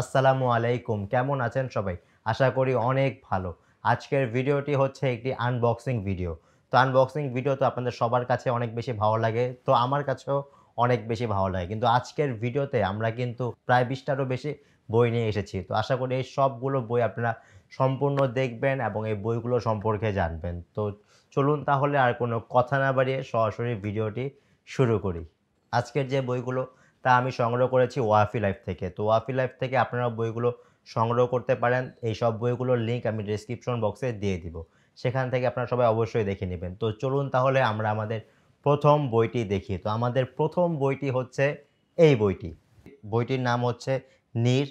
আসসালামু আলাইকুম কেমন আছেন সবাই আশা করি অনেক ভালো আজকের ভিডিওটি হচ্ছে একটি আনবক্সিং ভিডিও তো আনবক্সিং ভিডিও তো আপনাদের সবার কাছে অনেক বেশি ভালো লাগে তো আমার কাছেও অনেক বেশি ভালো লাগে কিন্তু আজকের ভিডিওতে আমরা কিন্তু প্রায় বিশটারও বেশি বই নিয়ে এসেছি তো আশা করি এই সবগুলো বই আপনারা সম্পূর্ণ দেখবেন এবং এই বইগুলো সম্পর্কে জানবেন তো চলুন তাহলে আর কোনো কথা না বাড়িয়ে সরাসরি ভিডিওটি শুরু করি আজকের যে বইগুলো তা আমি সংগ্রহ করেছি ওয়াফি লাইফ থেকে তো ওয়াফি লাইফ থেকে আপনারা বইগুলো সংগ্রহ করতে পারেন এই সব বইগুলোর লিঙ্ক আমি ডিসক্রিপশন বক্সে দিয়ে দিব সেখান থেকে আপনারা সবাই অবশ্যই দেখে নেবেন তো চলুন তাহলে আমরা আমাদের প্রথম বইটি দেখি তো আমাদের প্রথম বইটি হচ্ছে এই বইটি বইটির নাম হচ্ছে নীর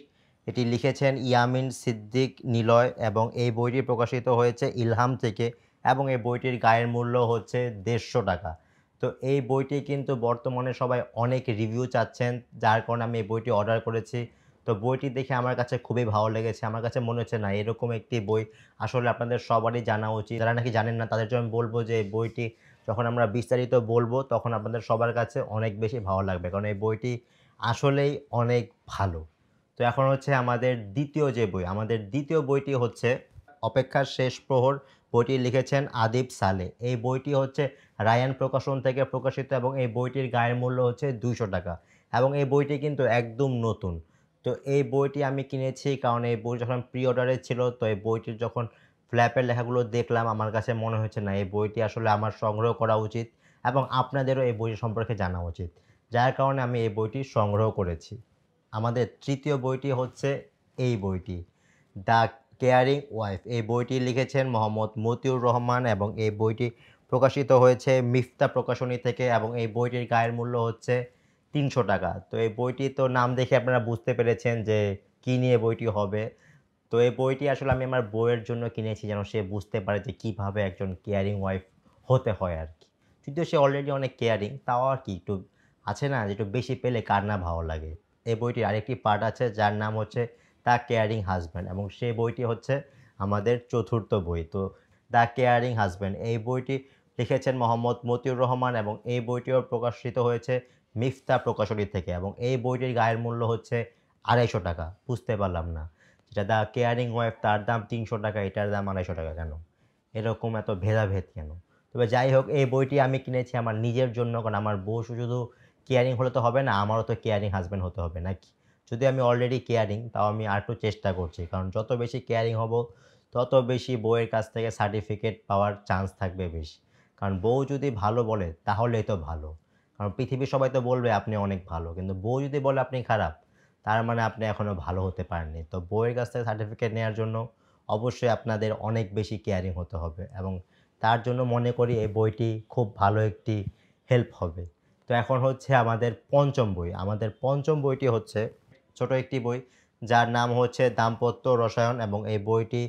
এটি লিখেছেন ইয়ামিন সিদ্দিক নিলয় এবং এই বইটি প্রকাশিত হয়েছে ইলহাম থেকে এবং এই বইটির গায়ের মূল্য হচ্ছে দেড়শো টাকা তো এই বইটি কিন্তু বর্তমানে সবাই অনেক রিভিউ চাচ্ছেন যার কারণে আমি এই বইটি অর্ডার করেছি তো বইটি দেখে আমার কাছে খুবই ভালো লেগেছে আমার কাছে মনে হচ্ছে না এরকম একটি বই আসলে আপনাদের সবারই জানা উচিত যারা নাকি জানেন না তাদের জন্য বলবো যে বইটি যখন আমরা বিস্তারিত বলবো তখন আপনাদের সবার কাছে অনেক বেশি ভালো লাগবে কারণ এই বইটি আসলেই অনেক ভালো তো এখন হচ্ছে আমাদের দ্বিতীয় যে বই আমাদের দ্বিতীয় বইটি হচ্ছে অপেক্ষার শেষ প্রহর বইটি লিখেছেন আদিব সালে এই বইটি হচ্ছে রায়ান প্রকাশন থেকে প্রকাশিত এবং এই বইটির গায়ের মূল্য হচ্ছে দুইশো টাকা এবং এই বইটি কিন্তু একদম নতুন তো এই বইটি আমি কিনেছি কারণ এই বই যখন প্রি অর্ডারে ছিল তো এই বইটির যখন ফ্ল্যাপের লেখাগুলো দেখলাম আমার কাছে মনে হচ্ছে না এই বইটি আসলে আমার সংগ্রহ করা উচিত এবং আপনাদেরও এই বইটি সম্পর্কে জানা উচিত যার কারণে আমি এই বইটি সংগ্রহ করেছি আমাদের তৃতীয় বইটি হচ্ছে এই বইটি দ্য কেয়ারিং ওয়াইফ এই বইটি লিখেছেন মোহাম্মদ মতিউর রহমান এবং এই বইটি প্রকাশিত হয়েছে মিফতা প্রকাশনী থেকে এবং এই বইটির গায়ের মূল্য হচ্ছে তিনশো টাকা তো এই বইটি তো নাম দেখে আপনারা বুঝতে পেরেছেন যে কী নিয়ে বইটি হবে তো এই বইটি আসলে আমি আমার বইয়ের জন্য কিনেছি যেন সে বুঝতে পারে যে কীভাবে একজন কেয়ারিং ওয়াইফ হতে হয় আর কি কিন্তু সে অলরেডি অনেক কেয়ারিং তাও আর কি একটু আছে না যে একটু বেশি পেলে কার না ভালো লাগে এই বইটির আরেকটি পার্ট আছে যার নাম হচ্ছে দ্য কেয়ারিং হাজব্যান্ড এবং সে বইটি হচ্ছে আমাদের চতুর্থ বই তো দ্য কেয়ারিং হাজব্যান্ড এই বইটি লিখেছেন মোহাম্মদ মতিউর রহমান এবং এই বইটিও প্রকাশিত হয়েছে মিফতা প্রকাশনী থেকে এবং এই বইটির গায়ের মূল্য হচ্ছে আড়াইশো টাকা বুঝতে পারলাম না যেটা দ্য কেয়ারিং ওয়াইফ তার দাম তিনশো টাকা এটার দাম আড়াইশো টাকা কেন এরকম এত ভেদাভেদ কেন তবে যাই হোক এই বইটি আমি কিনেছি আমার নিজের জন্য কারণ আমার বউ শুধু কেয়ারিং হলে তো হবে না আমারও তো কেয়ারিং হাজব্যান্ড হতে হবে নাকি যদি আমি অলরেডি কেয়ারিং তাও আমি আর একটু চেষ্টা করছি কারণ যত বেশি কেয়ারিং হব তত বেশি বউয়ের কাছ থেকে সার্টিফিকেট পাওয়ার চান্স থাকবে বেশি কারণ বউ যদি ভালো বলে তাহলেই তো ভালো কারণ পৃথিবীর সবাই তো বলবে আপনি অনেক ভালো কিন্তু বউ যদি বলে আপনি খারাপ তার মানে আপনি এখনও ভালো হতে পারেননি তো বউয়ের কাছ থেকে সার্টিফিকেট নেওয়ার জন্য অবশ্যই আপনাদের অনেক বেশি কেয়ারিং হতে হবে এবং তার জন্য মনে করি এই বইটি খুব ভালো একটি হেল্প হবে তো এখন হচ্ছে আমাদের পঞ্চম বই আমাদের পঞ্চম বইটি হচ্ছে ছোট একটি বই যার নাম হচ্ছে দাম্পত্য রসায়ন এবং এই বইটি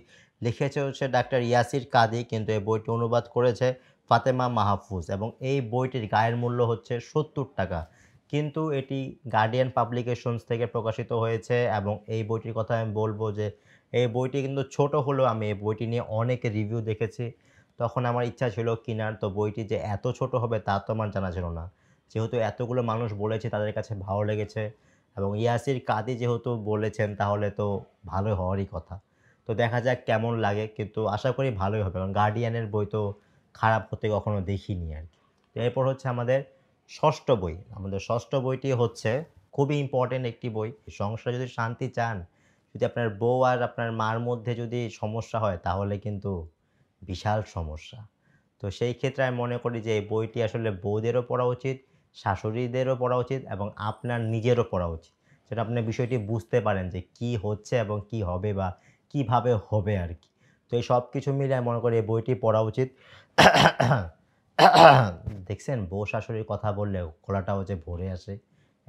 লিখেছে হচ্ছে ডাক্তার ইয়াসির কাদি কিন্তু এই বইটি অনুবাদ করেছে ফাতেমা মাহফুজ এবং এই বইটির গায়ের মূল্য হচ্ছে সত্তর টাকা কিন্তু এটি গার্ডিয়ান পাবলিকেশনস থেকে প্রকাশিত হয়েছে এবং এই বইটির কথা আমি বলবো যে এই বইটি কিন্তু ছোট হলেও আমি এই বইটি নিয়ে অনেক রিভিউ দেখেছি তখন আমার ইচ্ছা ছিল কিনার তো বইটি যে এত ছোট হবে তা তো আমার জানা ছিল না যেহেতু এতগুলো মানুষ বলেছে তাদের কাছে ভালো লেগেছে এবং ইয়াসির কাদি যেহেতু বলেছেন তাহলে তো ভালো হওয়ারই কথা তো দেখা যাক কেমন লাগে কিন্তু আশা করি ভালোই হবে কারণ গার্ডিয়ানের বই তো খারাপ হতে কখনো দেখিনি আর কি তো এরপর হচ্ছে আমাদের ষষ্ঠ বই আমাদের ষষ্ঠ বইটি হচ্ছে খুবই ইম্পর্টেন্ট একটি বই সংসারে যদি শান্তি চান যদি আপনার বউ আর আপনার মার মধ্যে যদি সমস্যা হয় তাহলে কিন্তু বিশাল সমস্যা তো সেই ক্ষেত্রে আমি মনে করি যে এই বইটি আসলে বউদেরও পড়া উচিত শাশুড়িদেরও পড়া উচিত এবং আপনার নিজেরও পড়া উচিত সেটা আপনি বিষয়টি বুঝতে পারেন যে কি হচ্ছে এবং কি হবে বা কিভাবে হবে আর কি তো এই সব কিছু মিলে আমি মনে করি এই বইটি পড়া উচিত দেখছেন বউ শাশুড়ির কথা বললেও খোলাটাও যে ভরে আসে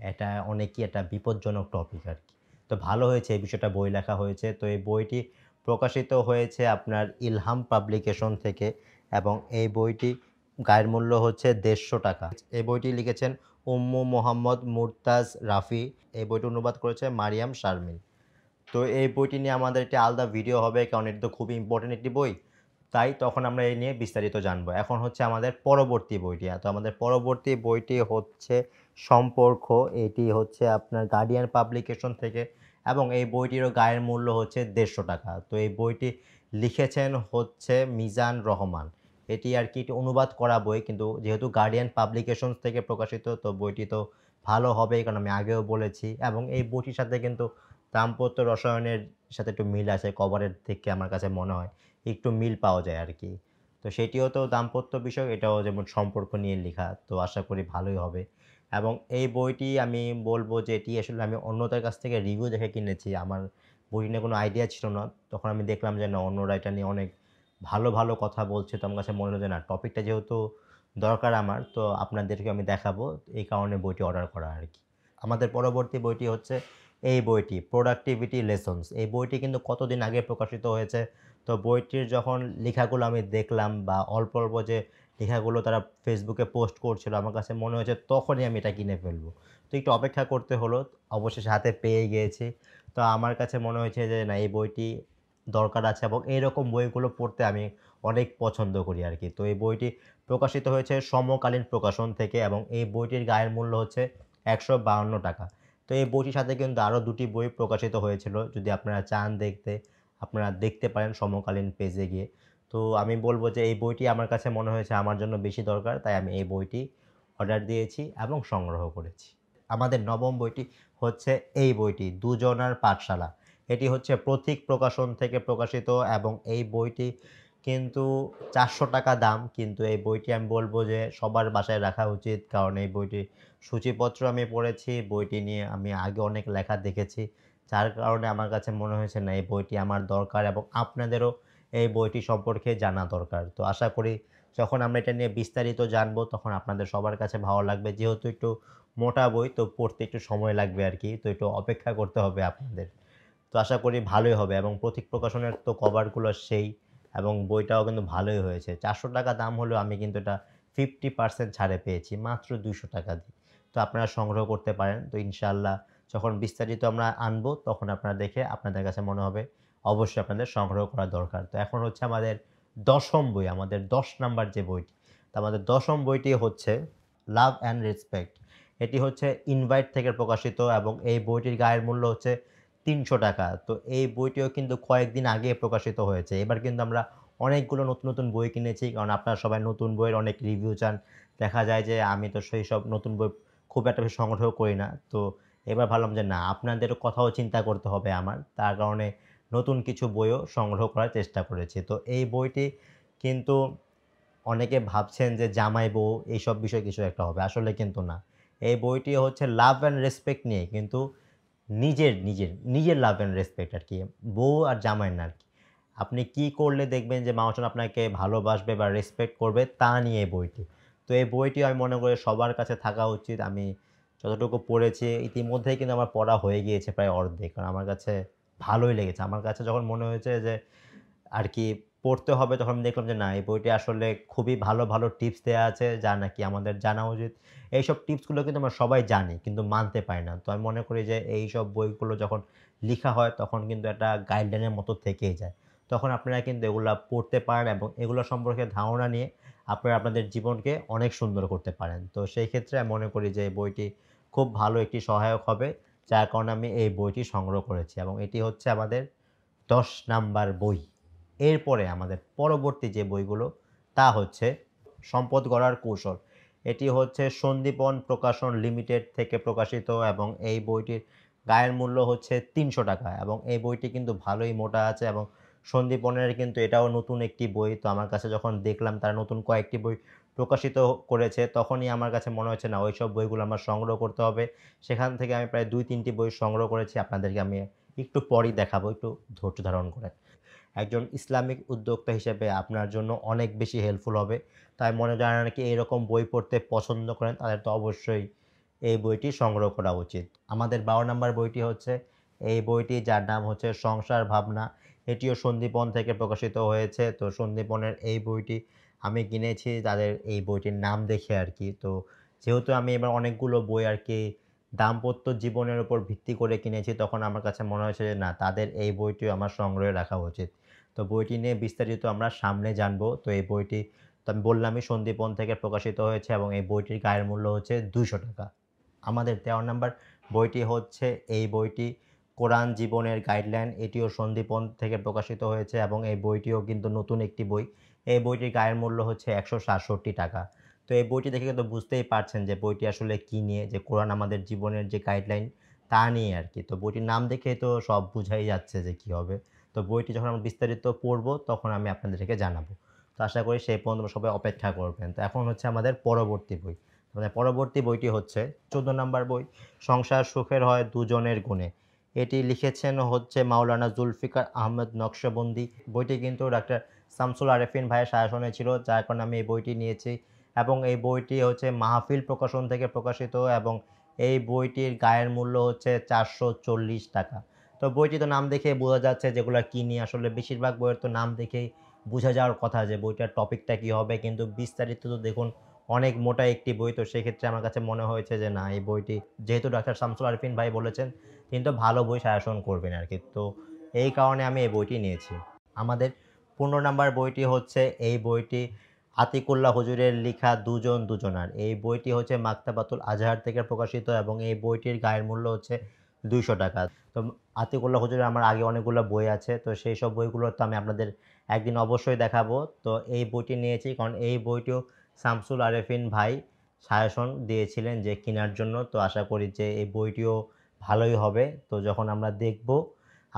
এটা অনেকই একটা বিপজ্জনক টপিক আর কি তো ভালো হয়েছে এই বিষয়টা বই লেখা হয়েছে তো এই বইটি প্রকাশিত হয়েছে আপনার ইলহাম পাবলিকেশন থেকে এবং এই বইটি গায়ের মূল্য হচ্ছে দেড়শো টাকা এই বইটি লিখেছেন উম্মু মোহাম্মদ মুরতাজ রাফি এই বইটি অনুবাদ করেছে মারিয়াম শারমিন তো এই বইটি নিয়ে আমাদের একটি আলাদা ভিডিও হবে কারণ এটি তো খুবই ইম্পর্টেন্ট একটি বই তাই তখন আমরা এই নিয়ে বিস্তারিত জানবো এখন হচ্ছে আমাদের পরবর্তী বইটি তো আমাদের পরবর্তী বইটি হচ্ছে সম্পর্ক এটি হচ্ছে আপনার গার্ডিয়ান পাবলিকেশন থেকে এবং এই বইটিরও গায়ের মূল্য হচ্ছে দেড়শো টাকা তো এই বইটি লিখেছেন হচ্ছে মিজান রহমান এটি আর কি অনুবাদ করা বই কিন্তু যেহেতু গার্ডিয়ান পাবলিকেশনস থেকে প্রকাশিত তো বইটি তো ভালো হবে কারণ আমি আগেও বলেছি এবং এই বইটির সাথে কিন্তু দাম্পত্য রসায়নের সাথে একটু মিল আছে কভারের থেকে আমার কাছে মনে হয় একটু মিল পাওয়া যায় আর কি তো সেটিও তো দাম্পত্য বিষয় এটাও যেমন সম্পর্ক নিয়ে লেখা তো আশা করি ভালোই হবে এবং এই বইটি আমি বলবো যে এটি আসলে আমি অন্যদের কাছ থেকে রিভিউ দেখে কিনেছি আমার বই নিয়ে কোনো আইডিয়া ছিল না তখন আমি দেখলাম যে না অন্যরা এটা নিয়ে অনেক ভালো ভালো কথা বলছে তো আমার কাছে মনে হলো যে না টপিকটা যেহেতু দরকার আমার তো আপনাদেরকে আমি দেখাবো এই কারণে বইটি অর্ডার করা আর কি আমাদের পরবর্তী বইটি হচ্ছে এই বইটি প্রোডাক্টিভিটি লেসন্স এই বইটি কিন্তু কতদিন আগে প্রকাশিত হয়েছে তো বইটির যখন লেখাগুলো আমি দেখলাম বা অল্প অল্প যে লেখাগুলো তারা ফেসবুকে পোস্ট করছিল আমার কাছে মনে হয়েছে তখনই আমি এটা কিনে ফেলবো তো একটু অপেক্ষা করতে হলো অবশেষে হাতে পেয়ে গিয়েছি তো আমার কাছে মনে হয়েছে যে না এই বইটি দরকার আছে এবং এইরকম বইগুলো পড়তে আমি অনেক পছন্দ করি আর কি তো এই বইটি প্রকাশিত হয়েছে সমকালীন প্রকাশন থেকে এবং এই বইটির গায়ের মূল্য হচ্ছে একশো টাকা তো এই বইটির সাথে কিন্তু আরও দুটি বই প্রকাশিত হয়েছিল যদি আপনারা চান দেখতে আপনারা দেখতে পারেন সমকালীন পেজে গিয়ে তো আমি বলবো যে এই বইটি আমার কাছে মনে হয়েছে আমার জন্য বেশি দরকার তাই আমি এই বইটি অর্ডার দিয়েছি এবং সংগ্রহ করেছি আমাদের নবম বইটি হচ্ছে এই বইটি দুজনার পাঠশালা এটি হচ্ছে প্রতীক প্রকাশন থেকে প্রকাশিত এবং এই বইটি কিন্তু চারশো টাকা দাম কিন্তু এই বইটি আমি বলবো যে সবার বাসায় রাখা উচিত কারণ এই বইটি সূচিপত্র আমি পড়েছি বইটি নিয়ে আমি আগে অনেক লেখা দেখেছি যার কারণে আমার কাছে মনে হয়েছে না এই বইটি আমার দরকার এবং আপনাদেরও এই বইটি সম্পর্কে জানা দরকার তো আশা করি যখন আমরা এটা নিয়ে বিস্তারিত জানবো তখন আপনাদের সবার কাছে ভালো লাগবে যেহেতু একটু মোটা বই তো পড়তে একটু সময় লাগবে আর কি তো একটু অপেক্ষা করতে হবে আপনাদের তো আশা করি ভালোই হবে এবং প্রতীক প্রকাশনের তো কভারগুলো সেই এবং বইটাও কিন্তু ভালোই হয়েছে চারশো টাকা দাম হলেও আমি কিন্তু এটা ফিফটি পার্সেন্ট ছাড়ে পেয়েছি মাত্র দুশো টাকা দিয়ে তো আপনারা সংগ্রহ করতে পারেন তো ইনশাল্লাহ যখন বিস্তারিত আমরা আনবো তখন আপনারা দেখে আপনাদের কাছে মনে হবে অবশ্যই আপনাদের সংগ্রহ করা দরকার তো এখন হচ্ছে আমাদের দশম বই আমাদের দশ নাম্বার যে বইটি তো আমাদের দশম বইটি হচ্ছে লাভ অ্যান্ড রেসপেক্ট এটি হচ্ছে ইনভাইট থেকে প্রকাশিত এবং এই বইটির গায়ের মূল্য হচ্ছে তিনশো টাকা তো এই বইটিও কিন্তু কয়েকদিন আগে প্রকাশিত হয়েছে এবার কিন্তু আমরা অনেকগুলো নতুন নতুন বই কিনেছি কারণ আপনারা সবাই নতুন বইয়ের অনেক রিভিউ চান দেখা যায় যে আমি তো সেই সব নতুন বই খুব একটা বেশি সংগ্রহ করি না তো এবার ভাবলাম যে না আপনাদেরও কথাও চিন্তা করতে হবে আমার তার কারণে নতুন কিছু বইও সংগ্রহ করার চেষ্টা করেছি তো এই বইটি কিন্তু অনেকে ভাবছেন যে জামাই বউ এইসব বিষয় কিছু একটা হবে আসলে কিন্তু না এই বইটি হচ্ছে লাভ অ্যান্ড রেসপেক্ট নিয়ে কিন্তু নিজের নিজের নিজের লাভ অ্যান্ড রেসপেক্ট আর কি বউ আর জামাই না আর কি আপনি কি করলে দেখবেন যে মানুষজন আপনাকে ভালোবাসবে বা রেসপেক্ট করবে তা নিয়ে বইটি তো এই বইটি আমি মনে করি সবার কাছে থাকা উচিত আমি যতটুকু পড়েছি ইতিমধ্যেই কিন্তু আমার পড়া হয়ে গিয়েছে প্রায় অর্ধেক কারণ আমার কাছে ভালোই লেগেছে আমার কাছে যখন মনে হয়েছে যে আর কি পড়তে হবে তখন আমি দেখলাম যে না এই বইটি আসলে খুবই ভালো ভালো টিপস দেওয়া আছে যা নাকি আমাদের জানা উচিত এইসব টিপসগুলো কিন্তু আমরা সবাই জানি কিন্তু মানতে পারি না তো আমি মনে করি যে এই সব বইগুলো যখন লিখা হয় তখন কিন্তু একটা গাইডলাইনের মতো থেকেই যায় তখন আপনারা কিন্তু এগুলো পড়তে পারেন এবং এগুলো সম্পর্কে ধারণা নিয়ে আপনারা আপনাদের জীবনকে অনেক সুন্দর করতে পারেন তো সেই ক্ষেত্রে আমি মনে করি যে বইটি খুব ভালো একটি সহায়ক হবে যার কারণে আমি এই বইটি সংগ্রহ করেছি এবং এটি হচ্ছে আমাদের দশ নাম্বার বই এরপরে আমাদের পরবর্তী যে বইগুলো তা হচ্ছে সম্পদ গড়ার কৌশল এটি হচ্ছে সন্দীপন প্রকাশন লিমিটেড থেকে প্রকাশিত এবং এই বইটির গায়ের মূল্য হচ্ছে তিনশো টাকা এবং এই বইটি কিন্তু ভালোই মোটা আছে এবং সন্দীপনের কিন্তু এটাও নতুন একটি বই তো আমার কাছে যখন দেখলাম তারা নতুন কয়েকটি বই প্রকাশিত করেছে তখনই আমার কাছে মনে হচ্ছে না ওই সব বইগুলো আমার সংগ্রহ করতে হবে সেখান থেকে আমি প্রায় দুই তিনটি বই সংগ্রহ করেছি আপনাদেরকে আমি একটু পরই দেখাবো একটু ধৈর্য ধারণ করে একজন ইসলামিক উদ্যোক্তা হিসেবে আপনার জন্য অনেক বেশি হেল্পফুল হবে তাই মনে যারা নাকি এরকম বই পড়তে পছন্দ করেন তাদের তো অবশ্যই এই বইটি সংগ্রহ করা উচিত আমাদের বারো নম্বর বইটি হচ্ছে এই বইটি যার নাম হচ্ছে সংসার ভাবনা এটিও সন্দীপন থেকে প্রকাশিত হয়েছে তো সন্দীপনের এই বইটি আমি কিনেছি তাদের এই বইটির নাম দেখে আর কি তো যেহেতু আমি এবার অনেকগুলো বই আর কি দাম্পত্য জীবনের উপর ভিত্তি করে কিনেছি তখন আমার কাছে মনে হয়েছে যে না তাদের এই বইটিও আমার সংগ্রহে রাখা উচিত তো বইটি নিয়ে বিস্তারিত আমরা সামনে জানবো তো এই বইটি তো আমি বললামই সন্দীপন থেকে প্রকাশিত হয়েছে এবং এই বইটির গায়ের মূল্য হচ্ছে দুশো টাকা আমাদের তেরো নাম্বার বইটি হচ্ছে এই বইটি কোরআন জীবনের গাইডলাইন এটিও সন্দীপন থেকে প্রকাশিত হয়েছে এবং এই বইটিও কিন্তু নতুন একটি বই এই বইটির গায়ের মূল্য হচ্ছে একশো টাকা তো এই বইটি দেখে কিন্তু বুঝতেই পারছেন যে বইটি আসলে কী নিয়ে যে কোরআন আমাদের জীবনের যে গাইডলাইন তা নিয়ে আর কি তো বইটির নাম দেখে তো সব বুঝাই যাচ্ছে যে কী হবে তো বইটি যখন আমরা বিস্তারিত পড়ব তখন আমি আপনাদেরকে জানাবো তো আশা করি সেই পর্যন্ত সবাই অপেক্ষা করবেন তো এখন হচ্ছে আমাদের পরবর্তী বই মানে পরবর্তী বইটি হচ্ছে চোদ্দো নম্বর বই সংসার সুখের হয় দুজনের গুণে এটি লিখেছেন হচ্ছে মাওলানা জুলফিকার আহমেদ নকশবন্দি বইটি কিন্তু ডাক্তার শামসুল আরেফিন ভাইয়ের শাসনে ছিল যার কারণে আমি এই বইটি নিয়েছি এবং এই বইটি হচ্ছে মাহফিল প্রকাশন থেকে প্রকাশিত এবং এই বইটির গায়ের মূল্য হচ্ছে চারশো চল্লিশ টাকা তো বইটি তো নাম দেখে বোঝা যাচ্ছে যেগুলো কিনি আসলে বেশিরভাগ বইয়ের তো নাম দেখেই বোঝা যাওয়ার কথা যে বইটার টপিকটা কী হবে কিন্তু বিস্তারিত তো দেখুন অনেক মোটা একটি বই তো সেক্ষেত্রে আমার কাছে মনে হয়েছে যে না এই বইটি যেহেতু ডাক্তার শামসুল আরফিন ভাই বলেছেন কিন্তু ভালো বই শাসন করবেন আর কি তো এই কারণে আমি এই বইটি নিয়েছি আমাদের পনেরো নাম্বার বইটি হচ্ছে এই বইটি আতিকুল্লাহ হুজুরের লেখা দুজন দুজনার এই বইটি হচ্ছে মাক্তাবাতুল আজহার থেকে প্রকাশিত এবং এই বইটির গায়ের মূল্য হচ্ছে দুইশো টাকা তো আতিকুল্লাহ হুজুরের আমার আগে অনেকগুলো বই আছে তো সেই সব বইগুলো তো আমি আপনাদের একদিন অবশ্যই দেখাবো তো এই বইটি নিয়েছি কারণ এই বইটিও শামসুল আরেফিন ভাই সায়াসন দিয়েছিলেন যে কেনার জন্য তো আশা করি যে এই বইটিও ভালোই হবে তো যখন আমরা দেখব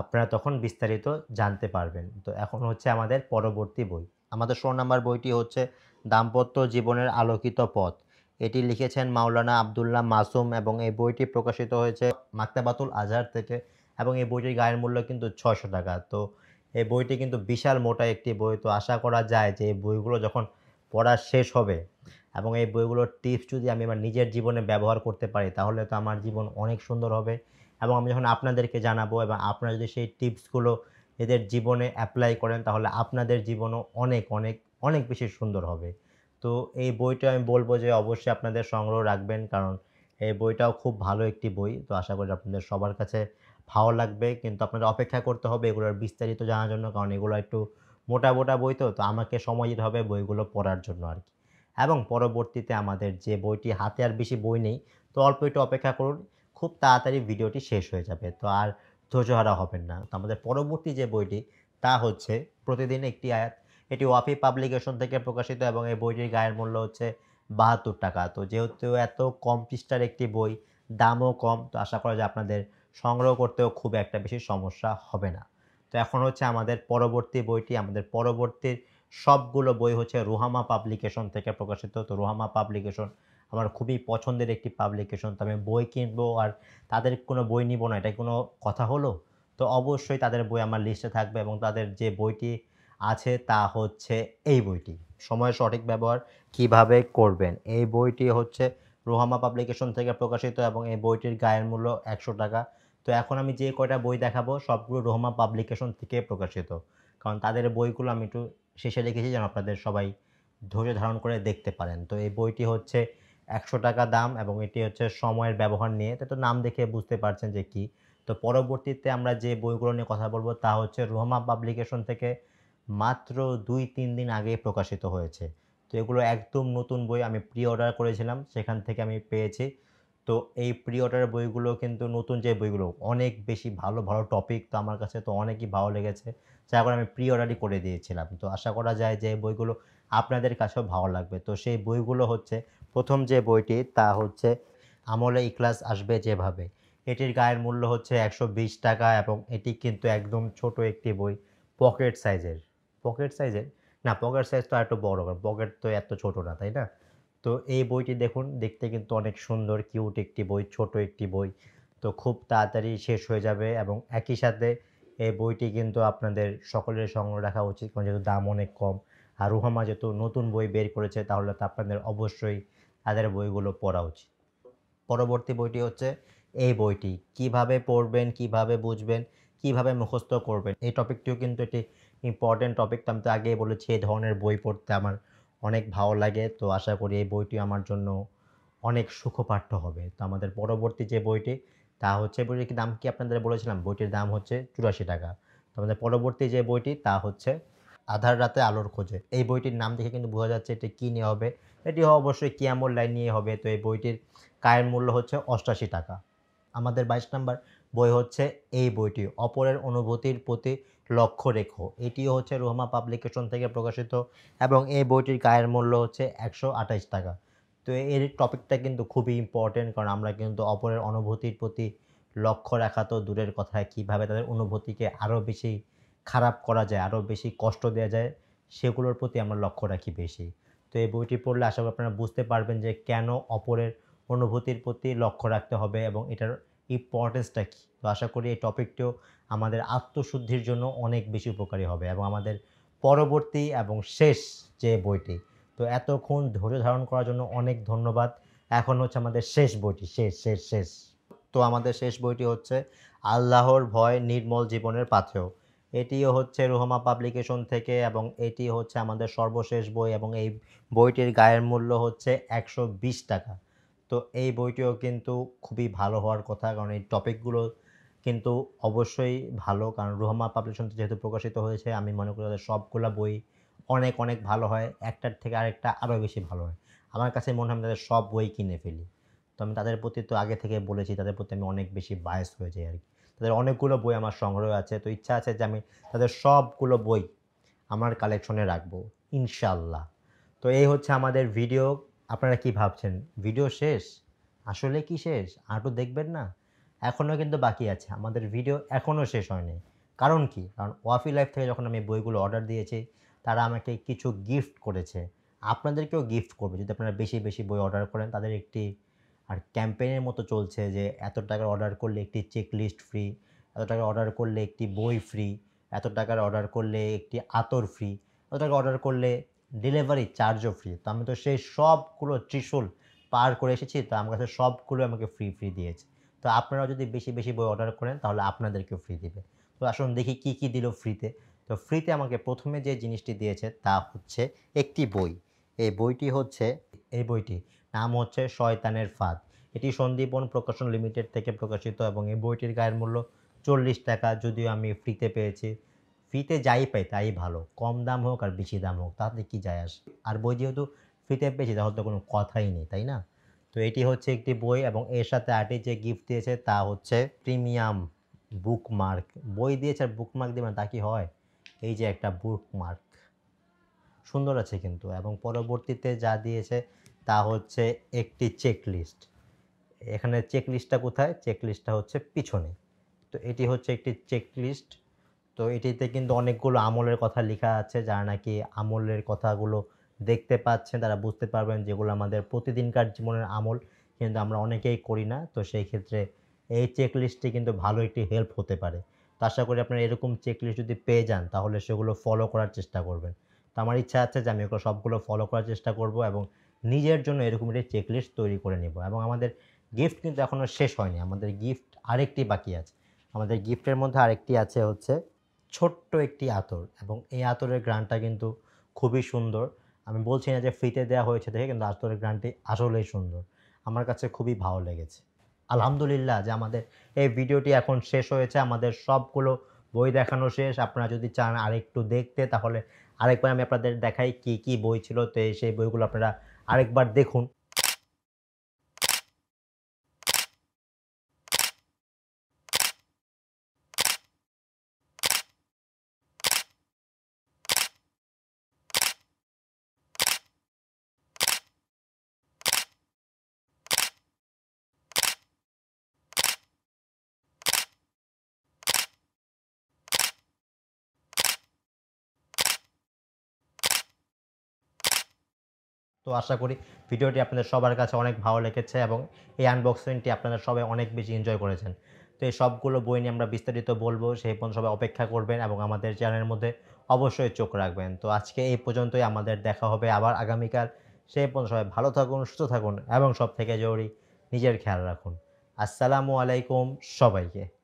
আপনারা তখন বিস্তারিত জানতে পারবেন তো এখন হচ্ছে আমাদের পরবর্তী বই আমাদের ষোলো নম্বর বইটি হচ্ছে দাম্পত্য জীবনের আলোকিত পথ এটি লিখেছেন মাওলানা আবদুল্লাহ মাসুম এবং এই বইটি প্রকাশিত হয়েছে মাক্তাবাতুল আজহার থেকে এবং এই বইটির গায়ের মূল্য কিন্তু ছশো টাকা তো এই বইটি কিন্তু বিশাল মোটা একটি বই তো আশা করা যায় যে এই বইগুলো যখন পড়া শেষ হবে এবং এই বইগুলোর টিপস যদি আমি আমার নিজের জীবনে ব্যবহার করতে পারি তাহলে তো আমার জীবন অনেক সুন্দর হবে এবং আমি যখন আপনাদেরকে জানাবো এবং আপনারা যদি সেই টিপসগুলো এদের জীবনে অ্যাপ্লাই করেন তাহলে আপনাদের জীবনও অনেক অনেক অনেক বেশি সুন্দর হবে তো এই বইটা আমি বলবো যে অবশ্যই আপনাদের সংগ্রহ রাখবেন কারণ এই বইটাও খুব ভালো একটি বই তো আশা করি আপনাদের সবার কাছে ভালো লাগবে কিন্তু আপনাদের অপেক্ষা করতে হবে এগুলোর বিস্তারিত জানার জন্য কারণ এগুলো একটু মোটা মোটা বই তো তো আমাকে সময় দিতে হবে বইগুলো পড়ার জন্য আর কি এবং পরবর্তীতে আমাদের যে বইটি হাতে আর বেশি বই নেই তো অল্প একটু অপেক্ষা করুন খুব তাড়াতাড়ি ভিডিওটি শেষ হয়ে যাবে তো আর ধৈর্যহারা হবেন না তো আমাদের পরবর্তী যে বইটি তা হচ্ছে প্রতিদিন একটি আয়াত এটি ওয়াফি পাবলিকেশন থেকে প্রকাশিত এবং এই বইটির গায়ের মূল্য হচ্ছে বাহাত্তর টাকা তো যেহেতু এত কম পৃষ্ঠার একটি বই দামও কম তো আশা করা যায় আপনাদের সংগ্রহ করতেও খুব একটা বেশি সমস্যা হবে না তো এখন হচ্ছে আমাদের পরবর্তী বইটি আমাদের পরবর্তীর সবগুলো বই হচ্ছে রুহামা পাবলিকেশন থেকে প্রকাশিত তো রুহামা পাবলিকেশন আমার খুবই পছন্দের একটি পাবলিকেশন তো আমি বই কিনবো আর তাদের কোনো বই নিব না এটা কোনো কথা হলো তো অবশ্যই তাদের বই আমার লিস্টে থাকবে এবং তাদের যে বইটি আছে তা হচ্ছে এই বইটি সময়ের সঠিক ব্যবহার কিভাবে করবেন এই বইটি হচ্ছে রোহামা পাবলিকেশন থেকে প্রকাশিত এবং এই বইটির গায়ের মূল্য একশো টাকা তো এখন আমি যে কয়টা বই দেখাবো সবগুলো রোহমা পাবলিকেশন থেকে প্রকাশিত কারণ তাদের বইগুলো আমি একটু শেষে রেখেছি যেন আপনাদের সবাই ধৈর্য ধারণ করে দেখতে পারেন তো এই বইটি হচ্ছে একশো টাকা দাম এবং এটি হচ্ছে সময়ের ব্যবহার নিয়ে তো নাম দেখে বুঝতে পারছেন যে কি তো পরবর্তীতে আমরা যে বইগুলো নিয়ে কথা বলবো তা হচ্ছে রোহমা পাবলিকেশন থেকে মাত্র দুই তিন দিন আগে প্রকাশিত হয়েছে তো এগুলো একদম নতুন বই আমি প্রি অর্ডার করেছিলাম সেখান থেকে আমি পেয়েছি তো এই প্রি অর্ডার বইগুলো কিন্তু নতুন যে বইগুলো অনেক বেশি ভালো ভালো টপিক তো আমার কাছে তো অনেকই ভালো লেগেছে যা করে আমি প্রি অর্ডারই করে দিয়েছিলাম তো আশা করা যায় যে বইগুলো আপনাদের কাছেও ভালো লাগবে তো সেই বইগুলো হচ্ছে প্রথম যে বইটি তা হচ্ছে আমলে ইকলাস আসবে যেভাবে এটির গায়ের মূল্য হচ্ছে একশো টাকা এবং এটি কিন্তু একদম ছোট একটি বই পকেট সাইজের পকেট সাইজের না পকেট সাইজ তো একটু বড় পকেট তো এত ছোট না তাই না তো এই বইটি দেখুন দেখতে কিন্তু অনেক সুন্দর কিউট একটি বই ছোট একটি বই তো খুব তাড়াতাড়ি শেষ হয়ে যাবে এবং একই সাথে এই বইটি কিন্তু আপনাদের সকলের সংগ্রহ রাখা উচিত কারণ যেহেতু দাম অনেক কম আর রুহামা যেহেতু নতুন বই বের করেছে তাহলে তো আপনাদের অবশ্যই তাদের বইগুলো পড়া উচিত পরবর্তী বইটি হচ্ছে এই বইটি কিভাবে পড়বেন কিভাবে বুঝবেন কিভাবে মুখস্থ করবেন এই টপিকটিও কিন্তু একটি ইম্পর্ট্যান্ট টপিক তো আমি তো আগেই বলেছি এই ধরনের বই পড়তে আমার অনেক ভালো লাগে তো আশা করি এই বইটি আমার জন্য অনেক সুখপাঠ্য হবে তো আমাদের পরবর্তী যে বইটি তা হচ্ছে বইটির দাম কি আপনাদের বলেছিলাম বইটির দাম হচ্ছে চুরাশি টাকা তো আমাদের পরবর্তী যে বইটি তা হচ্ছে আধার রাতে আলোর খোঁজে এই বইটির নাম দেখে কিন্তু বোঝা যাচ্ছে এটি কী নিয়ে হবে এটি অবশ্যই কিয়ামুল লাইন নিয়ে হবে তো এই বইটির কায়ের মূল্য হচ্ছে অষ্টাশি টাকা আমাদের বাইশ নাম্বার বই হচ্ছে এই বইটি অপরের অনুভূতির প্রতি লক্ষ্য রেখো এটিও হচ্ছে রোহমা পাবলিকেশন থেকে প্রকাশিত এবং এই বইটির গায়ের মূল্য হচ্ছে একশো আঠাশ টাকা তো এর টপিকটা কিন্তু খুবই ইম্পর্টেন্ট কারণ আমরা কিন্তু অপরের অনুভূতির প্রতি লক্ষ্য রাখা তো দূরের কথা কীভাবে তাদের অনুভূতিকে আরও বেশি খারাপ করা যায় আরও বেশি কষ্ট দেওয়া যায় সেগুলোর প্রতি আমরা লক্ষ্য রাখি বেশি তো এই বইটি পড়লে আশা করি আপনারা বুঝতে পারবেন যে কেন অপরের অনুভূতির প্রতি লক্ষ্য রাখতে হবে এবং এটার ইম্পর্টেন্সটা কী তো আশা করি এই টপিকটিও আমাদের আত্মশুদ্ধির জন্য অনেক বেশি উপকারী হবে এবং আমাদের পরবর্তী এবং শেষ যে বইটি তো এতক্ষণ ধৈর্য ধারণ করার জন্য অনেক ধন্যবাদ এখন হচ্ছে আমাদের শেষ বইটি শেষ শেষ শেষ তো আমাদের শেষ বইটি হচ্ছে আল্লাহর ভয় নির্মল জীবনের পাথেও এটিও হচ্ছে রোহমা পাবলিকেশন থেকে এবং এটি হচ্ছে আমাদের সর্বশেষ বই এবং এই বইটির গায়ের মূল্য হচ্ছে একশো টাকা তো এই বইটিও কিন্তু খুবই ভালো হওয়ার কথা কারণ এই টপিকগুলো কিন্তু অবশ্যই ভালো কারণ রোহমা পাবলিকেশন যেহেতু প্রকাশিত হয়েছে আমি মনে করি তাদের সবগুলো বই অনেক অনেক ভালো হয় একটার থেকে আরেকটা আরও বেশি ভালো হয় আমার কাছে মনে হয় তাদের সব বই কিনে ফেলি তো আমি তাদের প্রতি তো আগে থেকে বলেছি তাদের প্রতি আমি অনেক বেশি বায়াস হয়ে যাই আর কি তাদের অনেকগুলো বই আমার সংগ্রহ আছে তো ইচ্ছা আছে যে আমি তাদের সবগুলো বই আমার কালেকশনে রাখবো ইনশাল্লাহ তো এই হচ্ছে আমাদের ভিডিও আপনারা কি ভাবছেন ভিডিও শেষ আসলে কি শেষ আরও দেখবেন না এখনও কিন্তু বাকি আছে আমাদের ভিডিও এখনও শেষ হয়নি কারণ কি কারণ ওয়াফি লাইফ থেকে যখন আমি বইগুলো অর্ডার দিয়েছি তারা আমাকে কিছু গিফট করেছে আপনাদেরকেও গিফট করবে যদি আপনারা বেশি বেশি বই অর্ডার করেন তাদের একটি আর ক্যাম্পেইনের মতো চলছে যে এত টাকার অর্ডার করলে একটি চেক লিস্ট ফ্রি এত টাকার অর্ডার করলে একটি বই ফ্রি এত টাকার অর্ডার করলে একটি আতর ফ্রি এত টাকা অর্ডার করলে ডেলিভারি চার্জও ফ্রি তো আমি তো সেই সবগুলো ত্রিশুল পার করে এসেছি তো আমার কাছে সবগুলো আমাকে ফ্রি ফ্রি দিয়েছে তো আপনারাও যদি বেশি বেশি বই অর্ডার করেন তাহলে আপনাদেরকেও ফ্রি দেবে তো আসুন দেখি কি কি দিল ফ্রিতে তো ফ্রিতে আমাকে প্রথমে যে জিনিসটি দিয়েছে তা হচ্ছে একটি বই এই বইটি হচ্ছে এই বইটি নাম হচ্ছে শয়তানের ফাঁদ এটি সন্দীপন প্রকাশন লিমিটেড থেকে প্রকাশিত এবং এই বইটির গায়ের মূল্য চল্লিশ টাকা যদিও আমি ফ্রিতে পেয়েছি ফ্রিতে যাই পাই তাই ভালো কম দাম হোক আর বেশি দাম হোক তাতে কি যায় আস আর বই যেহেতু ফ্রিতে পেয়েছি তাহলে তো কোনো কথাই নেই তাই না তো এটি হচ্ছে একটি বই এবং এর সাথে আর্টি যে গিফট দিয়েছে তা হচ্ছে প্রিমিয়াম বুকমার্ক বই দিয়েছে আর বুকমার্ক দিবেন মানে তা কি হয় এই যে একটা বুকমার্ক সুন্দর আছে কিন্তু এবং পরবর্তীতে যা দিয়েছে তা হচ্ছে একটি চেকলিস্ট এখানে চেকলিস্টটা কোথায় চেকলিস্টটা হচ্ছে পিছনে তো এটি হচ্ছে একটি চেকলিস্ট তো এটিতে কিন্তু অনেকগুলো আমলের কথা লেখা আছে যারা নাকি আমলের কথাগুলো দেখতে পাচ্ছেন তারা বুঝতে পারবেন যেগুলো আমাদের প্রতিদিনকার জীবনের আমল কিন্তু আমরা অনেকেই করি না তো সেই ক্ষেত্রে এই চেকলিস্টটি কিন্তু ভালো একটি হেল্প হতে পারে তো আশা করি আপনারা এরকম চেকলিস্ট যদি পেয়ে যান তাহলে সেগুলো ফলো করার চেষ্টা করবেন তো আমার ইচ্ছা আছে যে আমি এগুলো সবগুলো ফলো করার চেষ্টা করব এবং নিজের জন্য এরকম একটি চেকলিস্ট তৈরি করে নেব এবং আমাদের গিফট কিন্তু এখনও শেষ হয়নি আমাদের গিফট আরেকটি বাকি আছে আমাদের গিফটের মধ্যে আরেকটি আছে হচ্ছে ছোট্ট একটি আতর এবং এই আতরের গ্রান্টটা কিন্তু খুবই সুন্দর আমি বলছি না যে ফ্রিতে দেওয়া হয়েছে দেখে কিন্তু আতরের গ্রান্টটি আসলেই সুন্দর আমার কাছে খুবই ভালো লেগেছে আলহামদুলিল্লাহ যে আমাদের এই ভিডিওটি এখন শেষ হয়েছে আমাদের সবগুলো বই দেখানো শেষ আপনারা যদি চান আরেকটু দেখতে তাহলে আরেকবার আমি আপনাদের দেখাই কি কি বই ছিল তো সেই বইগুলো আপনারা আরেকবার দেখুন তো আশা করি ভিডিওটি আপনাদের সবার কাছে অনেক ভালো লেগেছে এবং এই আনবক্সিংটি আপনারা সবাই অনেক বেশি এনজয় করেছেন তো এই সবগুলো বই নিয়ে আমরা বিস্তারিত বলবো সেই পর্যন্ত সবাই অপেক্ষা করবেন এবং আমাদের চ্যানেলের মধ্যে অবশ্যই চোখ রাখবেন তো আজকে এই পর্যন্তই আমাদের দেখা হবে আবার আগামীকাল সেই পর্যন্ত সবাই ভালো থাকুন সুস্থ থাকুন এবং সব থেকে জরুরি নিজের খেয়াল রাখুন আসসালামু আলাইকুম সবাইকে